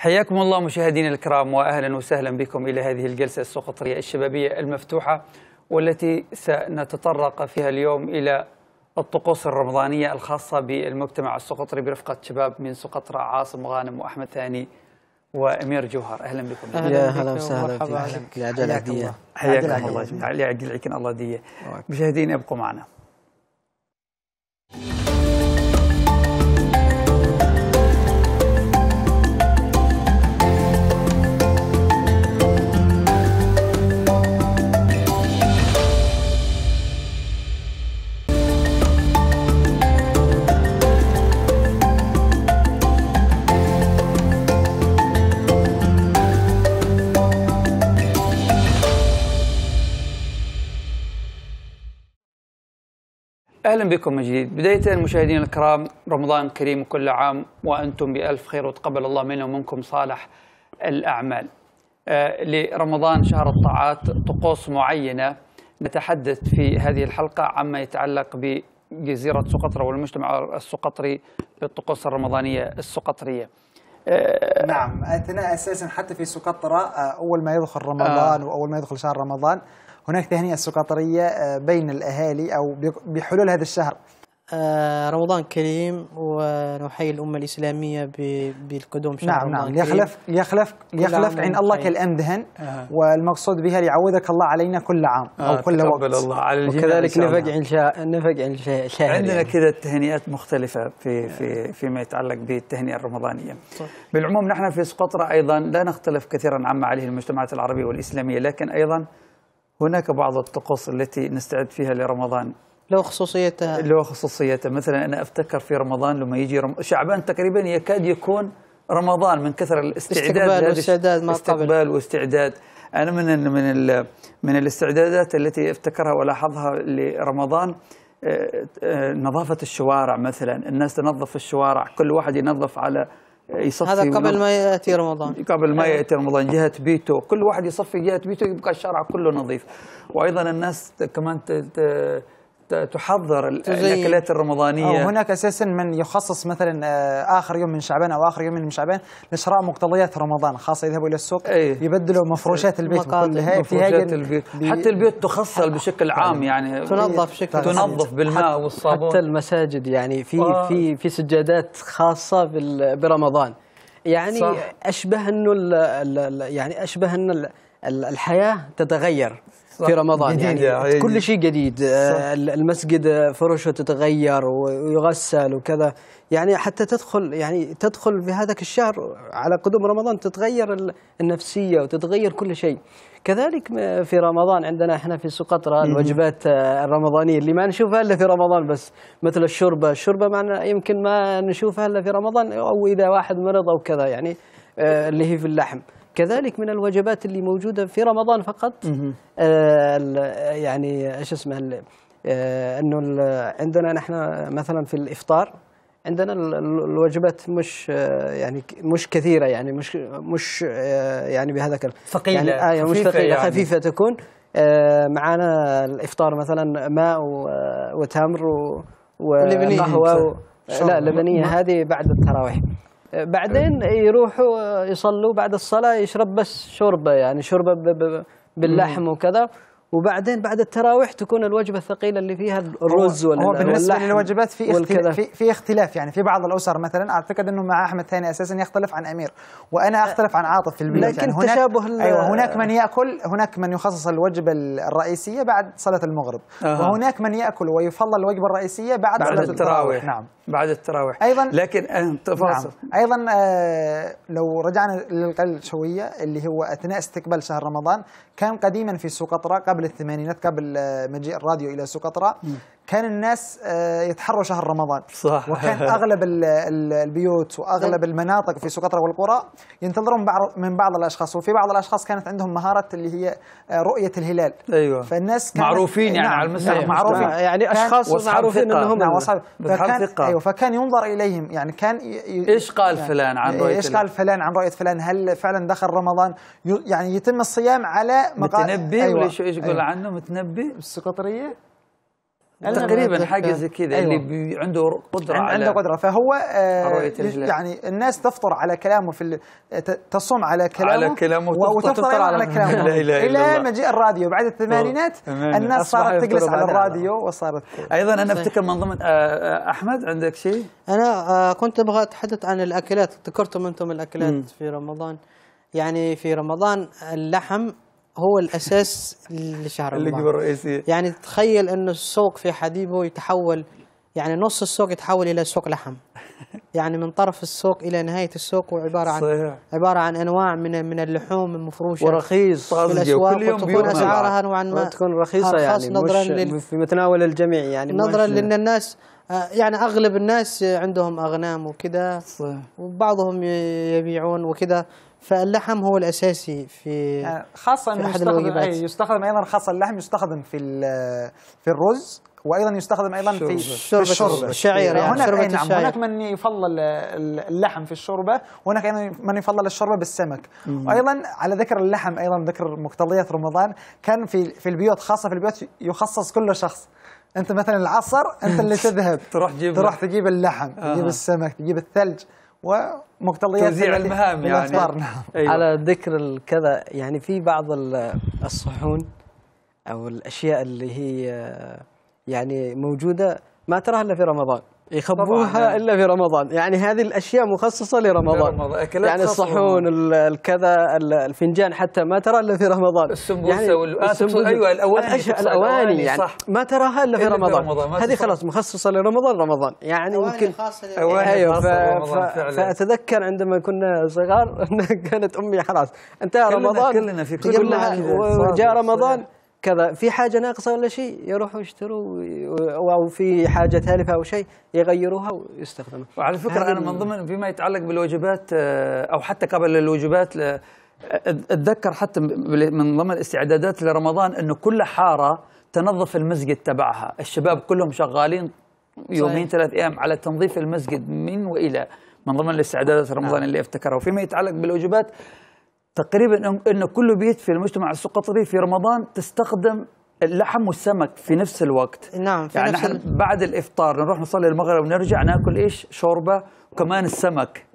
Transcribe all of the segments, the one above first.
حياكم الله مشاهدينا الكرام واهلا وسهلا بكم الى هذه الجلسه السقطريه الشبابيه المفتوحه والتي سنتطرق فيها اليوم الى الطقوس الرمضانيه الخاصه بالمجتمع السقطري برفقه شباب من سقطرى عاصم غانم واحمد ثاني وامير جوهر اهلا بكم يا اهلا وسهلا فيك يا عجل حياكم الله يعجل عليكم الله ديه مشاهدينا ابقوا معنا اهلا بكم من جديد، بداية مشاهدينا الكرام رمضان كريم كل عام وانتم بالف خير وتقبل الله منا ومنكم صالح الاعمال. آه لرمضان شهر الطاعات طقوس معينة نتحدث في هذه الحلقة عما يتعلق بجزيرة سقطرى والمجتمع السقطري بالطقوس الرمضانية السقطرية. آه نعم اثناء اساسا حتى في سقطرى آه، اول ما يدخل آه. رمضان آه. واول ما يدخل شهر رمضان هناك تهنئة سقطرية آه، بين الأهالي أو بحلول هذا الشهر آه، رمضان كريم ونحيي الأمة الإسلامية بالقدوم شهر نعم رمضان نعم ليخلف ليخلف ليخلف عند الله طيب. كالأمدهن آه. والمقصود بها ليعوذك الله علينا كل عام آه، أو آه كل وقت الله على وكذلك نفق عن نفق عن شهر عندنا يعني. كذا التهنئات مختلفة في في فيما يتعلق بالتهنئة الرمضانية صح. طيب. بالعموم نحن في سقطرى أيضا لا نختلف كثيرا عما عليه المجتمعات العربية والإسلامية لكن أيضا هناك بعض الطقوس التي نستعد فيها لرمضان له خصوصيتها له خصوصيتها مثلا أنا أفتكر في رمضان لما يجي رم... شعبان تقريبا يكاد يكون رمضان من كثر الاستعداد استقبال واستعداد ما استقبال قبل. واستعداد أنا من ال من ال من الاستعدادات التي افتكرها ولاحظها لرمضان آه، آه، نظافة الشوارع مثلا الناس تنظف الشوارع كل واحد ينظف على إيه، يصفي هذا قبل ما ياتي رمضان إيه، قبل ما إيه. ياتي رمضان جهه بيته كل واحد يصفي جهه بيته يبقى الشارع كله نظيف وايضا الناس كمان تحضر الاكلات الرمضانيه وهناك اساسا من يخصص مثلا آه، اخر يوم من شعبان او اخر يومين من شعبان لشراء مقتضيات رمضان خاصه يذهبوا الى السوق أيه يبدلوا مفروشات البيت كلها مفروشات البيت حتى البيوت تخصل بشكل عام طيب. يعني تنظف طيب. شكل تنظف بالماء والصابون حتى المساجد يعني في آه. في في سجادات خاصه برمضان يعني صح. اشبه انه يعني اشبه انه الحياه تتغير في رمضان جديد يعني كل شيء جديد آه، صح. المسجد آه، فرشه تتغير ويغسل وكذا يعني حتى تدخل يعني تدخل في هذاك الشهر على قدوم رمضان تتغير النفسيه وتتغير كل شيء كذلك في رمضان عندنا احنا في سقطرى الوجبات آه، الرمضانيه اللي ما نشوفها الا في رمضان بس مثل الشوربه، الشوربه معنا يمكن ما نشوفها الا في رمضان او اذا واحد مرض او كذا يعني اللي هي في اللحم. كذلك من الوجبات اللي موجودة في رمضان فقط آه،, آه يعني ايش اسمه آه انه عندنا نحن مثلا في الافطار عندنا الوجبات مش آه، يعني مش كثيره يعني مش مش آه، يعني بهذا كلام ثقيله يعني آية مش ثقيله يعني. خفيفه تكون معانا الافطار مثلا ماء وتمر وقهوه لا لبنيه هذه بعد التراويح بعدين يروحوا يصلوا بعد الصلاة يشرب بس شوربة يعني شوربة باللحم وكذا وبعدين بعد التراويح تكون الوجبه الثقيله اللي فيها الرز ولا هو بالنسبه للوجبات في في, اختلاف يعني في بعض الاسر مثلا اعتقد انه مع احمد ثاني اساسا يختلف عن امير وانا اختلف عن عاطف في البيت لكن يعني هناك تشابه ايوه هناك من ياكل هناك من يخصص الوجبه الرئيسيه بعد صلاه المغرب أه. وهناك من ياكل ويفضل الوجبه الرئيسيه بعد, بعد التراويح. التراويح نعم بعد التراويح ايضا لكن آه، تفاصيل نعم. ايضا آه لو رجعنا للقلة شويه اللي هو اثناء استقبال شهر رمضان كان قديما في سوق قبل قبل الثمانينات قبل آه، مجيء الراديو إلى سقطرى كان الناس آه، يتحروا شهر رمضان صح وكان اغلب البيوت واغلب المناطق في سقطرى والقرى ينتظرون من بعض الاشخاص وفي بعض الاشخاص كانت عندهم مهاره اللي هي آه، رؤيه الهلال ايوه فالناس كانت معروفين يعني نعم على المسرح نعم معروفين نعم يعني اشخاص معروفين انهم نعم فكان ايوه فكان ينظر اليهم يعني كان ايش قال يعني فلان عن رؤيه ايش قال فلان عن رؤيه فلان هل فعلا دخل رمضان يعني يتم الصيام على مقال متنبي أيوة ولا ايش يقول أيوة عنه متنبي السقطريه تقريبا حاجه زي كذا أيوة. اللي عنده قدره عنده على عنده قدره فهو آه يعني الناس تفطر على كلامه في تصوم على كلامه على كلامه وتفطر, وتفطر على, على كلامه لا اله الا الله الى مجيء الراديو بعد الثمانينات الناس صارت تجلس على الراديو وصارت ايضا انا افتكر من ضمن آه، آه، احمد عندك شيء؟ انا آه، كنت ابغى اتحدث عن الاكلات ذكرتم انتم الاكلات في رمضان يعني في رمضان اللحم هو الاساس لشعر الرئيسي يعني تخيل انه السوق في حديبه يتحول يعني نص السوق يتحول الى سوق لحم يعني من طرف السوق الى نهايه السوق وعباره عن صحيح. عباره عن انواع من من اللحوم المفروشه ورخيص طازجه وكل يوم وتكون اسعارها نوعا ما تكون رخيصه يعني نظرا مش لل... في متناول الجميع يعني نظرا لان الناس آه، يعني اغلب الناس عندهم اغنام وكذا وبعضهم يبيعون وكذا فاللحم هو الاساسي في آه، خاصه في أحد يستخدم أي يستخدم ايضا خاصه اللحم يستخدم في في الرز وايضا يستخدم ايضا في الشوربه الشعير يعني هناك شوربة إيه، نعم هناك من يفضل اللحم في الشوربه وهناك ايضا من يفضل الشوربه بالسمك وايضا على ذكر اللحم ايضا ذكر مقتضيات رمضان كان في في البيوت خاصه في البيوت يخصص كل شخص انت مثلا العصر انت اللي تذهب تروح تجيب تروح تجيب اللحم تجيب السمك تجيب الثلج و مقتضيات توزيع المهام يعني الأخبار نعم أيوة. على ذكر الكذا يعني في بعض الصحون أو الأشياء اللي هي آه، يعني موجودة ما تراها إلا في رمضان يخبوها الا في رمضان يعني هذه الاشياء مخصصه لرمضان لرمضان. يعني الصحون الكذا الفنجان حتى ما ترى الا في رمضان السمبوسه يعني والسمبوسه آه، ايوه الاواني الاواني يعني صح. ما تراها الا في رمضان, رمضان. هذه خلاص مخصصه لرمضان رمضان يعني يمكن اواني ايوه ف... فاتذكر عندما كنا صغار كانت امي خلاص انتهى رمضان كلنا في كل جاء رمضان كذا في حاجه ناقصه ولا شيء يروحوا يشتروا او في حاجه تالفه او شيء يغيروها ويستخدموا وعلى فكره انا من ضمن فيما يتعلق بالوجبات آه، او حتى قبل الوجبات اتذكر حتى من ضمن الاستعدادات لرمضان انه كل حاره تنظف المسجد تبعها، الشباب كلهم شغالين يومين ثلاث ايام على تنظيف المسجد من والى من ضمن الاستعدادات رمضان نعم. اللي افتكرها وفيما يتعلق بالوجبات تقريبا انه كل بيت في المجتمع السقطري في رمضان تستخدم اللحم والسمك في نفس الوقت نعم في يعني نفس نحن بعد الافطار نروح نصلي المغرب ونرجع ناكل ايش شوربه وكمان السمك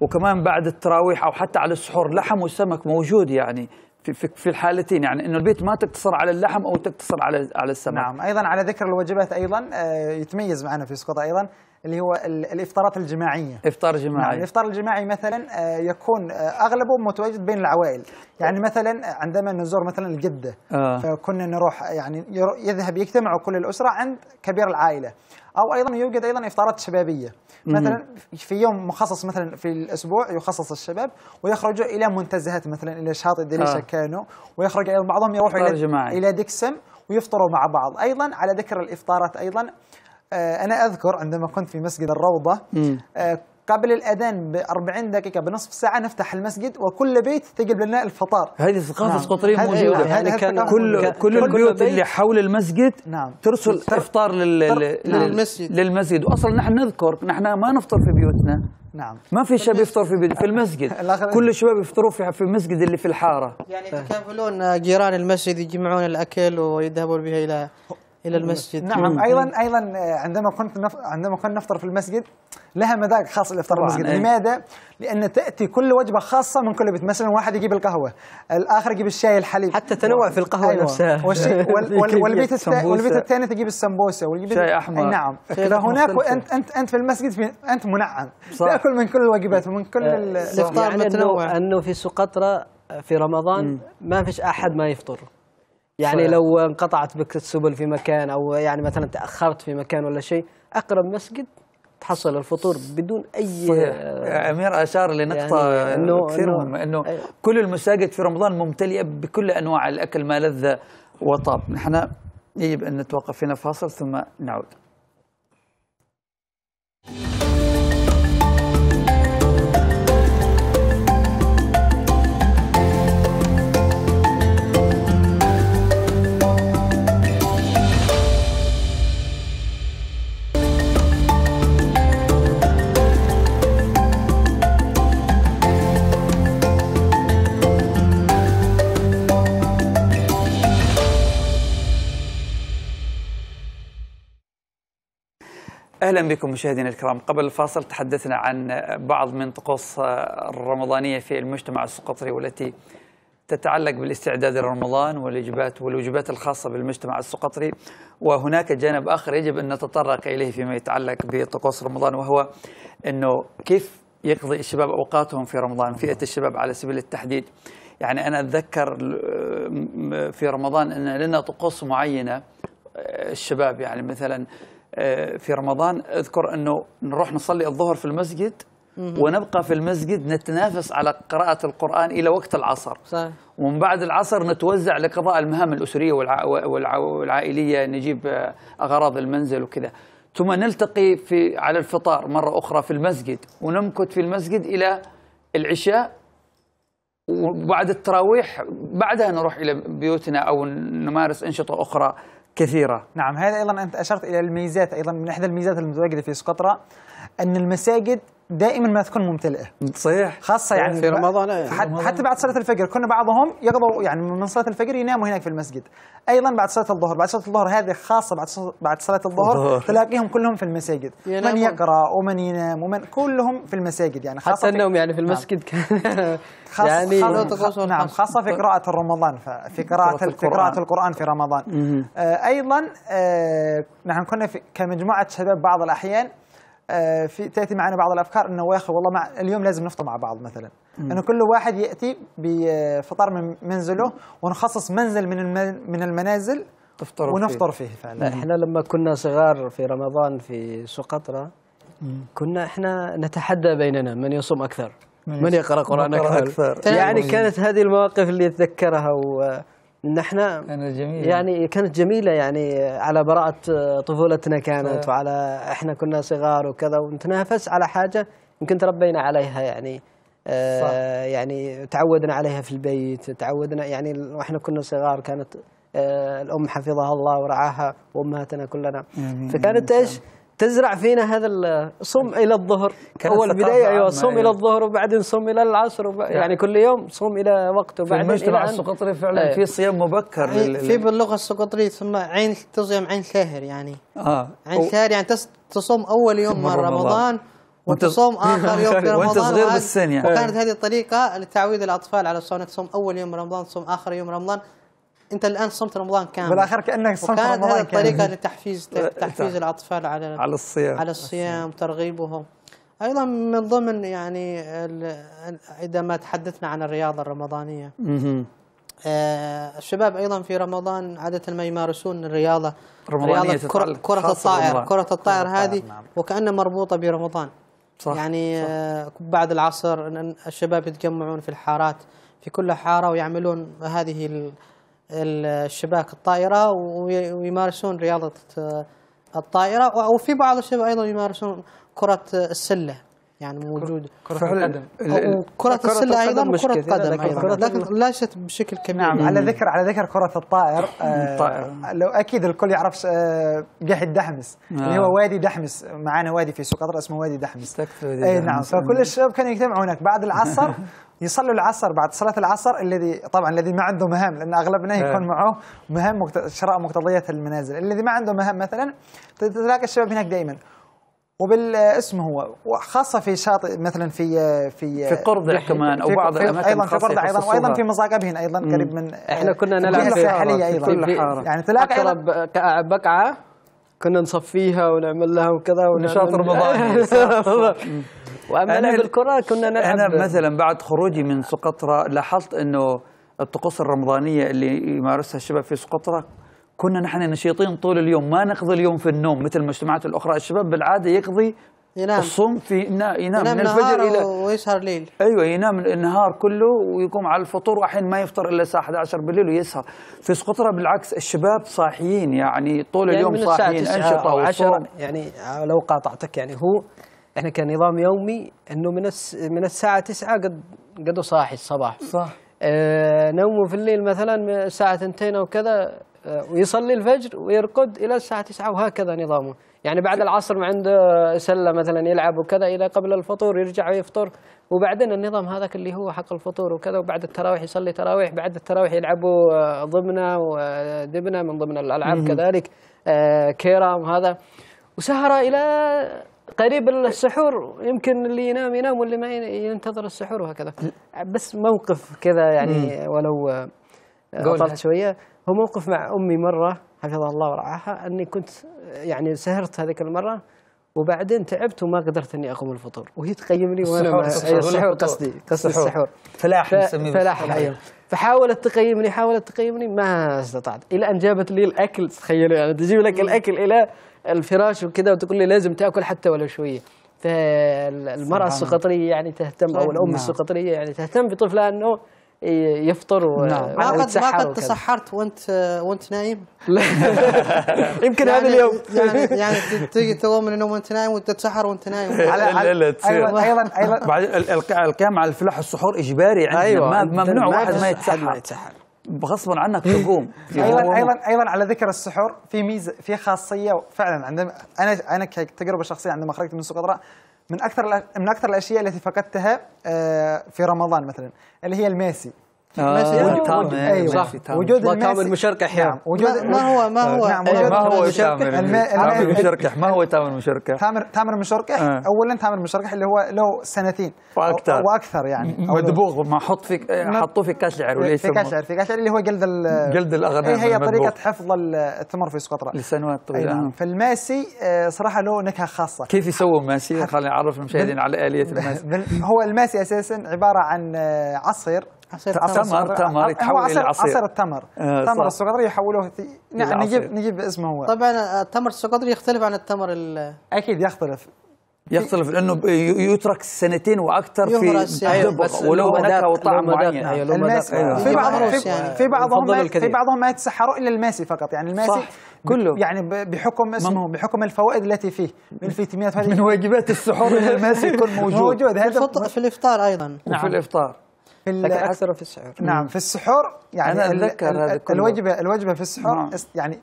وكمان بعد التراويح او حتى على السحور لحم وسمك موجود يعني في في, في الحالتين يعني انه البيت ما تقتصر على اللحم او تقتصر على على السمك نعم ايضا على ذكر الوجبات ايضا آه، يتميز معنا في سقطة ايضا اللي هو الافطارات الجماعيه افطار نعم، جماعي نعم الافطار الجماعي مثلا آه، يكون آه، اغلبه متواجد بين العوائل يعني مثلا عندما نزور مثلا الجده آه. فكنا نروح يعني يذهب يجتمع كل الاسره عند كبير العائله او ايضا يوجد ايضا افطارات شبابيه مثلا في يوم مخصص مثلا في الاسبوع يخصص الشباب ويخرجوا الى منتزهات مثلا الى شاطئ دليشة آه. كانوا ويخرج ايضا بعضهم يروحوا الى جماعي. الى دكسم ويفطروا مع بعض ايضا على ذكر الافطارات ايضا آه، أنا أذكر عندما كنت في مسجد الروضة آه، قبل الاذان ب 40 دقيقه بنصف ساعه نفتح المسجد وكل بيت تجيب لنا الفطار هذه ثقافه نعم. موجوده هذه يعني هذه كان كل كل البيوت اللي حول المسجد نعم. ترسل تر... افطار لل... تر... نعم. للمسجد للمسجد واصلا نحن نذكر نحن ما نفطر في بيوتنا نعم ما في شاب يفطر في في المسجد كل الشباب يفطروا في في المسجد اللي في الحاره يعني يتكافلون جيران المسجد يجمعون الاكل ويذهبون بها الى الى المسجد نعم ايضا ايضا آه، عندما كنت نف... عندما كنا نفطر في المسجد لها مذاق خاص في المسجد أيه. لماذا؟ لان تاتي كل وجبه خاصه من كل بيت مثلا واحد يجيب القهوه الاخر يجيب الشاي الحليب حتى تنوع في القهوه أيوة. نفسها والشي... وال... وال... والبيت الت... والبيت الثاني تجيب السمبوسه والبيت شاي احمر نعم فهناك انت انت انت في المسجد في... انت منعم صح. تاكل من كل الوجبات ومن كل آه، الافطار يعني متنوع انه في سقطرى في رمضان ما فيش احد ما يفطر يعني صحيح. لو انقطعت بك السبل في مكان او يعني مثلا تاخرت في مكان ولا شيء اقرب مسجد تحصل الفطور بدون اي صحيح. آه، امير اشار لنقطه يعني كثير مهمه انه كل إيه. المساجد في رمضان ممتلئه بكل انواع الاكل ما لذ وطاب نحن يجب ان نتوقف هنا فاصل ثم نعود اهلا بكم مشاهدينا الكرام قبل الفاصل تحدثنا عن بعض من طقوس الرمضانيه في المجتمع السقطري والتي تتعلق بالاستعداد لرمضان والوجبات والوجبات الخاصه بالمجتمع السقطري وهناك جانب اخر يجب ان نتطرق اليه فيما يتعلق بطقوس رمضان وهو انه كيف يقضي الشباب اوقاتهم في رمضان فئه الشباب على سبيل التحديد يعني انا اتذكر آه، في رمضان ان لنا طقوس معينه آه، الشباب يعني مثلا آه، في رمضان اذكر انه نروح نصلي الظهر في المسجد ونبقى في المسجد نتنافس على قراءة القرآن إلى وقت العصر صحيح. ومن بعد العصر نتوزع لقضاء المهام الأسرية والع... والع... والعائلية نجيب آه، أغراض المنزل وكذا ثم نلتقي في على الفطار مرة أخرى في المسجد ونمكث في المسجد إلى العشاء وبعد التراويح بعدها نروح إلى بيوتنا أو نمارس أنشطة أخرى كثيرة نعم هذا أيضا أنت أشرت إلى الميزات أيضا من إحدى الميزات المتواجدة في سقطرى أن المساجد دائما ما تكون ممتلئه صحيح خاصه يعني, يعني في رمضان يعني. حتى, بعد صلاه الفجر كنا بعضهم يقضوا يعني من صلاه الفجر يناموا هناك في المسجد ايضا بعد صلاه الظهر بعد صلاه الظهر هذه خاصه بعد بعد صلاه الظهر تلاقيهم كلهم في المساجد ينامون. من يقرا ومن ينام ومن كلهم في المساجد يعني خاصة حتى النوم يعني في نعم. المسجد كان خاصة يعني خاصة نعم خاصه في قراءه رمضان في قراءه في قراءه القران في رمضان آه ايضا آه نحن كنا في كمجموعه شباب بعض الاحيان آه، في تاتي معنا بعض الافكار انه يا اخي والله مع اليوم لازم نفطر مع بعض مثلا انه كل واحد ياتي بفطر من منزله ونخصص منزل من من المنازل تفطر ونفطر فيه, فيه فعلا احنا لما كنا صغار في رمضان في سقطرى كنا احنا نتحدى بيننا من يصوم اكثر من, من يقرا قران اكثر, أكثر. يعني كانت هذه المواقف اللي اتذكرها و ان احنا كانت جميلة يعني كانت جميلة يعني على براءة طفولتنا كانت وعلى احنا كنا صغار وكذا ونتنافس على حاجة يمكن تربينا عليها يعني آه، صح. يعني تعودنا عليها في البيت تعودنا يعني واحنا كنا صغار كانت آه، الام حفظها الله ورعاها وامهاتنا كلنا فكانت ايش؟ تزرع فينا هذا الصوم الى الظهر اول بدايه ايوه صوم الى أيوة. الظهر وبعدين صوم الى العصر نعم. يعني كل يوم صوم الى وقته وبعدين في المجتمع السقطري فعلا أيوة. في صيام مبكر لل... في باللغه السقطريه ثم عين تصوم عين شهر يعني اه عين شهر يعني, يعني. إيه. تصوم اول يوم من رمضان وتصوم اخر يوم في رمضان وانت صغير بالسن يعني وكانت هذه الطريقه لتعويد الاطفال على الصوم تصوم اول يوم رمضان تصوم اخر يوم رمضان انت الان صمت رمضان كامل بالاخر كانك صمت رمضان كامل هذه الطريقه لتحفيز تحفيز الاطفال على على الصيام على الصيام ترغيبهم ايضا من ضمن يعني اذا ما تحدثنا عن الرياضه الرمضانيه اها الشباب ايضا في رمضان عاده ما يمارسون الرياضه رياضه كرة, كره الطائر كره الطائر هذه نعم. وكانها مربوطه برمضان صح يعني صح آه بعد العصر الشباب يتجمعون في الحارات في كل حاره ويعملون هذه الشباك الطائرة ويمارسون رياضة آه، الطائرة وفي بعض الشباب أيضا يمارسون كرة السلة يعني موجود كرة القدم كرة السلة أيضا كرة القدم أيضا لكن ليست بشكل كبير نعم على ذكر على ذكر كرة الطائر آه لو أكيد الكل يعرف آه قحط دحمس آه. اللي نعم. هو وادي دحمس معنا وادي في سقطر اسمه وادي دحمس اي نعم فكل الشباب كانوا يجتمعوا هناك بعد العصر يصلوا العصر بعد صلاه العصر الذي طبعا الذي ما عنده مهام لان اغلبنا إيه. يكون معه مهام شراء مقتضيات المنازل الذي ما عنده مهام مثلا تلاقي الشباب هناك دائما وبالاسم هو وخاصه في شاطئ مثلا في في في قرضع كمان او بعض الاماكن ايضا في قرضع ايضا وايضا في مصاقبهن ايضا قريب من احنا كنا نلعب في ساحليه ايضا في كل حارة. يعني تلاقي اقرب بقعه كنا نصفيها ونعمل لها وكذا ونشاط رمضان واما أنا بالكره كنا نلعب انا مثلا بعد خروجي من سقطرى لاحظت انه الطقوس الرمضانيه اللي يمارسها الشباب في سقطرى كنا نحن نشيطين طول اليوم ما نقضي اليوم في النوم مثل المجتمعات الاخرى الشباب بالعاده يقضي ينام الصوم في ينام, ينام من الفجر الى ويسهر ليل ايوه ينام النهار كله ويقوم على الفطور واحيانا ما يفطر الا الساعه 11 بالليل ويسهر في سقطرى بالعكس الشباب صاحيين يعني طول يعني اليوم صاحيين انشطه وعشرة يعني لو قاطعتك يعني هو احنا كان نظام يومي انه من من الساعه 9 قد قد صاحي الصباح صح آه نومه في الليل مثلا الساعه 2 او كذا آه، ويصلي الفجر ويرقد الى الساعه 9 وهكذا نظامه يعني بعد العصر ما عنده سله مثلا يلعب وكذا الى قبل الفطور يرجع ويفطر وبعدين النظام هذاك اللي هو حق الفطور وكذا وبعد التراويح يصلي تراويح بعد التراويح يلعبوا آه، ضمنه ودبنه من ضمن الالعاب كذلك آه، كيرام هذا وسهره الى قريب السحور يمكن اللي ينام ينام واللي ما ينتظر السحور وهكذا بس موقف كذا يعني ولو قطعت شويه هو موقف مع امي مره حفظها الله ورعاها اني كنت يعني سهرت هذيك المره وبعدين تعبت وما قدرت اني اقوم الفطور وهي تقيمني وانا السحور أيوة، قصدي قصدي السحور فلاح نسميه فلاح أيوة. فحاولت تقيمني حاولت تقيمني ما استطعت الى ان جابت لي الاكل تخيلوا يعني تجيب لك الاكل الى الفراش وكذا وتقول لي لازم تاكل حتى ولو شويه فالمراه السقطريه يعني تهتم او الام نعم. السقطريه يعني تهتم بطفلها انه يفطر و... نعم. ما قد ما قد تسحرت وانت وانت نايم يمكن هذا يعني اليوم يعني يعني تجي تقوم من النوم وانت نايم وانت تسحر وانت نايم على لا تصير ايضا ايضا ايضا بعد القيام على الفلاح السحور اجباري عندنا أيوة. ممنوع واحد ما يتسحر غصبا عنك إيه. تقوم إيه. ايضا ايضا ايضا على ذكر السحور في ميزه في خاصيه فعلا عندما انا انا كتجربه شخصيه عندما خرجت من سوق القطرة من اكثر من اكثر الاشياء التي فقدتها آه، في رمضان مثلا اللي هي الميسي تامر آه، أيوة. أيوة. صح وجود وتامر المشركح نعم وجود نعم. نعم. ما هو ما هو نعم ما هو تامر مشركح ما هو تامر مشركح تامر تامر المشركح آه. اولا تامر مشركح اللي هو له سنتين واكثر واكثر يعني مدبوغ ما حط في حطوه في كاس العرب في كاس في كاس اللي هو جلد جلد الاغنام هي طريقه حفظ التمر في سقطرى لسنوات طويله نعم. آه. فالماسي صراحه له نكهه خاصه كيف يسووا الماسي خلينا نعرف المشاهدين على اليه الماسي هو الماسي اساسا عباره عن عصير عصير تمر تمر يتحول عصير الى عصير, عصير التمر آه تمر السقطري يحولوه نعم نجيب نجيب اسمه هو طبعا آه، التمر السقطري يختلف عن التمر ال اكيد يختلف يختلف لانه يترك سنتين واكثر في أيوة ولو نكهه وطعم معين آه، آه، في بعضهم يعني في بعضهم في بعضهم ما يتسحروا الا الماسي فقط يعني الماسي صح. كله يعني بحكم اسمه بحكم الفوائد التي فيه من الفيتامينات من واجبات السحور الماسي يكون موجود موجود هذا في الافطار ايضا نعم. في الافطار في اكثر في السحور نعم في السحور يعني انا اتذكر الوجبه الوجبه في السحور نعم. يعني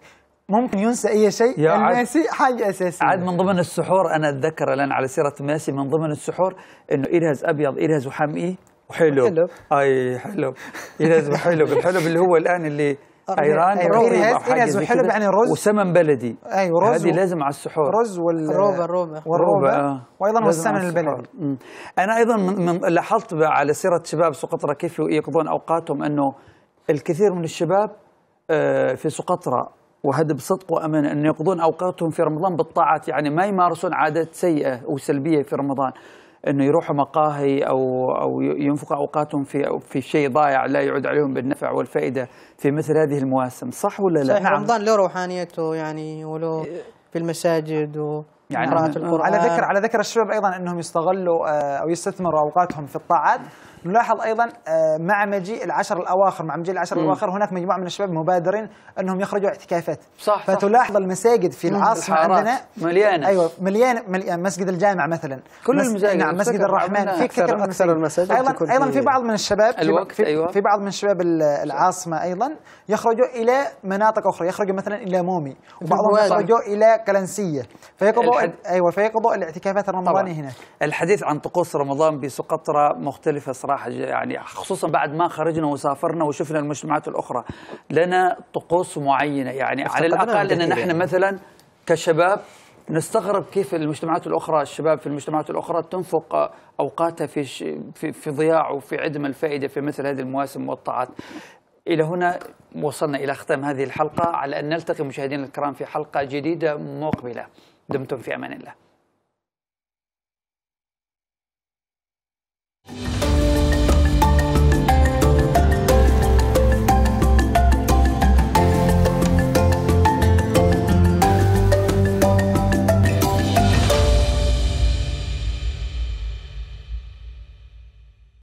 ممكن ينسى اي شيء يا الماسي حاجه اساسيه عاد من ضمن السحور انا اتذكر الان على سيره ماسي من ضمن السحور انه ارهز ابيض ارهز وحمئي وحلو حلو اي حلو ارهز وحلو الحلو اللي هو الان اللي ايران أيوة. او حاجه يعني رز وسمن بلدي ايوه رز هذه و... لازم على السحور رز والروبه الروبه والروبه آه. وايضا والسمن البلدي انا ايضا من, من لاحظت على سيره شباب سقطرى كيف يقضون اوقاتهم انه الكثير من الشباب آه، في سقطرى وهذا بصدق وامان ان يقضون اوقاتهم في رمضان بالطاعات يعني ما يمارسون عادات سيئه وسلبيه في رمضان انه يروحوا مقاهي او او ينفقوا اوقاتهم في في شيء ضايع لا يعود عليهم بالنفع والفائده في مثل هذه المواسم صح ولا لا؟ صحيح نعم. رمضان له روحانيته يعني وله إيه. في المساجد و يعني على ذكر على ذكر الشباب ايضا انهم يستغلوا آه، او يستثمروا اوقاتهم في الطاعات نلاحظ ايضا آه، مع مجيء العشر الاواخر مع مجيء العشر الاواخر هناك مجموعه من الشباب مبادرين انهم يخرجوا اعتكافات صح فتلاحظ صح. المساجد في العاصمه عندنا مليانه ايوه مليانه مليان مسجد الجامع مثلا كل مس... المساجد نعم مسجد الرحمن في كثير من المساجد, المساجد ايضا ايضا في بعض من الشباب الوقت في, أيوة. في بعض من الشباب العاصمه ايضا يخرجوا الى مناطق اخرى يخرجوا مثلا الى مومي وبعضهم يخرجوا الى كلنسيه فيقضوا الحد... ايوه فيقضوا الاعتكافات الرمضانيه هناك الحديث عن طقوس رمضان بسقطره مختلفه صراحه يعني خصوصا بعد ما خرجنا وسافرنا وشفنا المجتمعات الاخرى لنا طقوس معينه يعني على الاقل ان نحن يعني. مثلا كشباب نستغرب كيف المجتمعات الاخرى الشباب في المجتمعات الاخرى تنفق اوقاتها في في, في ضياع وفي عدم الفائده في مثل هذه المواسم والطاعات إلى هنا وصلنا إلى ختام هذه الحلقة على أن نلتقي مشاهدينا الكرام في حلقة جديدة مقبلة دمتم في أمان الله